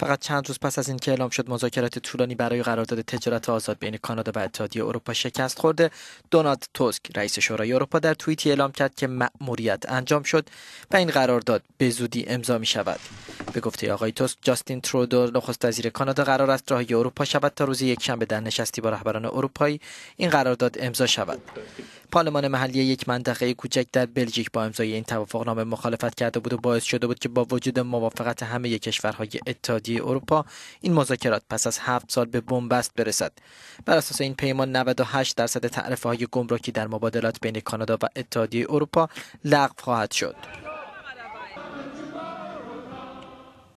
فقط چند روز پس از اینکه اعلام شد مذاکرات طولانی برای قرارداد تجارت آزاد بین کانادا و اتحادیه اروپا شکست خورده دونالد توسک رئیس شورای اروپا در توییتی اعلام کرد که مأموریت انجام شد و این قرارداد به زودی امضا می شود به گفته آقای توست جاستین ترودو نخست وزیر کانادا قرار است راهی اروپا شود تا روز یکشنبه در نشستی با رهبران اروپایی این قرارداد امضا شود پارلمان محلی یک منطقه کوچک در بلژیک با امضای این توافقنامه مخالفت کرده بود و باعث شده بود که با وجود موافقت همه کشورهای اتحادیه اروپا این مذاکرات پس از هفت سال به بنبست برسد بر اساس این پیمان 98 درصد تعرفه های گمرکی در مبادلات بین کانادا و اتحادیه اروپا لغو خواهد شد